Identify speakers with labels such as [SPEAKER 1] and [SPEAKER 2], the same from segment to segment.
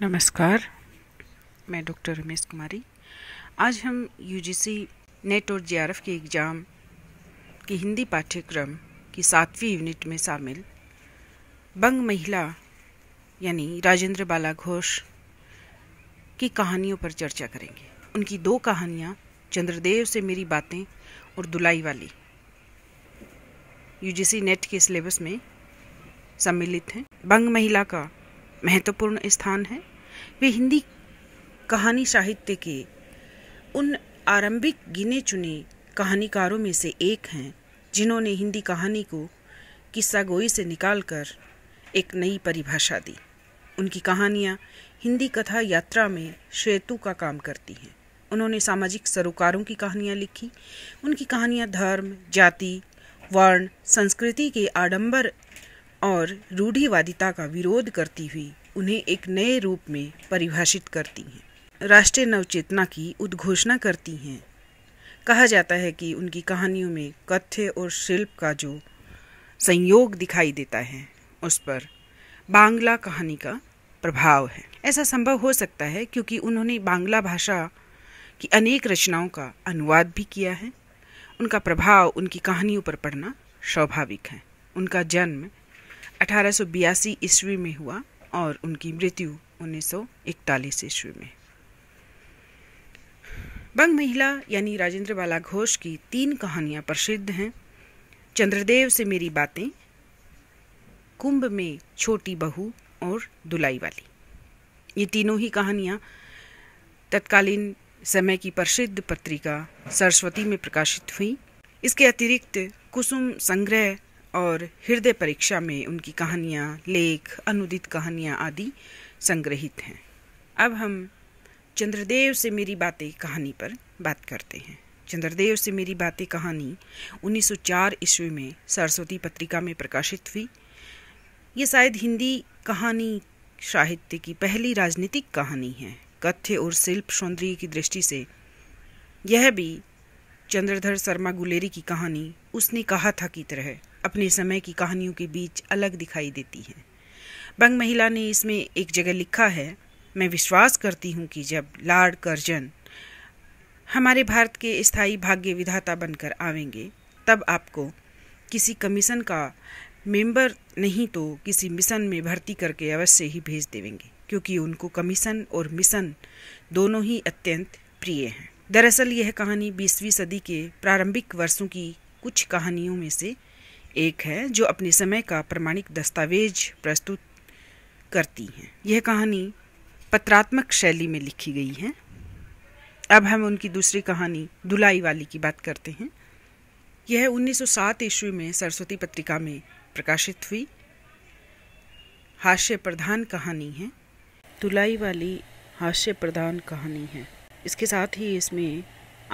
[SPEAKER 1] नमस्कार मैं डॉक्टर रमेश कुमारी आज हम यूजीसी नेट और जीआरएफ के एग्ज़ाम के हिंदी पाठ्यक्रम की सातवीं यूनिट में शामिल बंग महिला यानी राजेंद्र बाला घोष की कहानियों पर चर्चा करेंगे उनकी दो कहानियाँ चंद्रदेव से मेरी बातें और दुलाई वाली यूजीसी नेट के सिलेबस में सम्मिलित हैं बंग महिला का महत्वपूर्ण स्थान है वे हिंदी कहानी साहित्य के उन आरंभिक गिने चुने कहानीकारों में से एक हैं जिन्होंने हिंदी कहानी को किस्सा गोई से निकालकर एक नई परिभाषा दी उनकी कहानियाँ हिंदी कथा यात्रा में श्वेतु का काम करती हैं उन्होंने सामाजिक सरोकारों की कहानियाँ लिखी उनकी कहानियाँ धर्म जाति वर्ण संस्कृति के आडंबर और रूढ़िवादिता का विरोध करती हुई उन्हें एक नए रूप में परिभाषित करती हैं राष्ट्रीय नवचेतना की उद्घोषणा करती हैं कहा जाता है कि उनकी कहानियों में कथ्य और शिल्प का जो संयोग दिखाई देता है उस पर बांग्ला कहानी का प्रभाव है ऐसा संभव हो सकता है क्योंकि उन्होंने बांग्ला भाषा की अनेक रचनाओं का अनुवाद भी किया है उनका प्रभाव उनकी कहानियों पर पड़ना स्वाभाविक है उनका जन्म अठारह ईस्वी में हुआ और उनकी मृत्यु 1941 ईस्वी में बंग महिला यानी राजेंद्र बाला घोष की तीन कहानियां प्रसिद्ध हैं चंद्रदेव से मेरी बातें कुंभ में छोटी बहू और दुलाई वाली ये तीनों ही कहानियां तत्कालीन समय की प्रसिद्ध पत्रिका सरस्वती में प्रकाशित हुई इसके अतिरिक्त कुसुम संग्रह और हृदय परीक्षा में उनकी कहानियाँ लेख अनुदित कहानियाँ आदि संग्रहित हैं अब हम चंद्रदेव से मेरी बातें कहानी पर बात करते हैं चंद्रदेव से मेरी बातें कहानी 1904 ईस्वी में सरस्वती पत्रिका में प्रकाशित हुई ये शायद हिंदी कहानी साहित्य की पहली राजनीतिक कहानी है कथ्य और शिल्प सौंदर्य की दृष्टि से यह भी चंद्रधर शर्मा गुलेरी की कहानी उसने कहा था की तरह अपने समय की कहानियों के बीच अलग दिखाई देती हैं बंग महिला ने इसमें एक जगह लिखा है मैं विश्वास करती हूँ कि जब लॉर्ड कर्जन हमारे भारत के स्थायी भाग्य विधाता बनकर आवेंगे तब आपको किसी कमीशन का मेंबर नहीं तो किसी मिशन में भर्ती करके अवश्य ही भेज देवेंगे क्योंकि उनको कमीशन और मिशन दोनों ही अत्यंत प्रिय हैं दरअसल यह कहानी 20वीं सदी के प्रारंभिक वर्षों की कुछ कहानियों में से एक है जो अपने समय का प्रमाणिक दस्तावेज प्रस्तुत करती हैं यह कहानी पत्रात्मक शैली में लिखी गई है अब हम उनकी दूसरी कहानी दुलाई वाली की बात करते हैं यह 1907 ईस्वी में सरस्वती पत्रिका में प्रकाशित हुई हास्य प्रधान कहानी है तुलाई वाली हास्य प्रधान कहानी है इसके साथ ही इसमें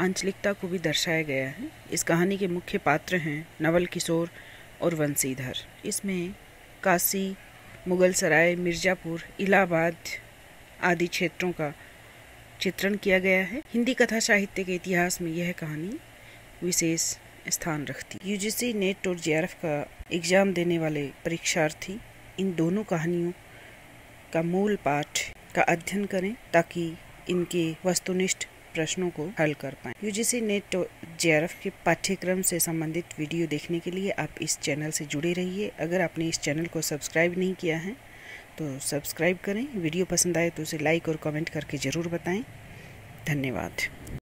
[SPEAKER 1] आंचलिकता को भी दर्शाया गया है इस कहानी के मुख्य पात्र हैं नवल किशोर और वंशीधर इसमें काशी मुगल सराय मिर्ज़ापुर इलाहाबाद आदि क्षेत्रों का चित्रण किया गया है हिंदी कथा साहित्य के इतिहास में यह कहानी विशेष स्थान रखती यूजीसी नेट और जे का एग्ज़ाम देने वाले परीक्षार्थी इन दोनों कहानियों का मूल पाठ का अध्ययन करें ताकि इनके वस्तुनिष्ठ प्रश्नों को हल कर पाए यूजीसी नेट तो जे के पाठ्यक्रम से संबंधित वीडियो देखने के लिए आप इस चैनल से जुड़े रहिए अगर आपने इस चैनल को सब्सक्राइब नहीं किया है तो सब्सक्राइब करें वीडियो पसंद आए तो उसे लाइक और कमेंट करके ज़रूर बताएं धन्यवाद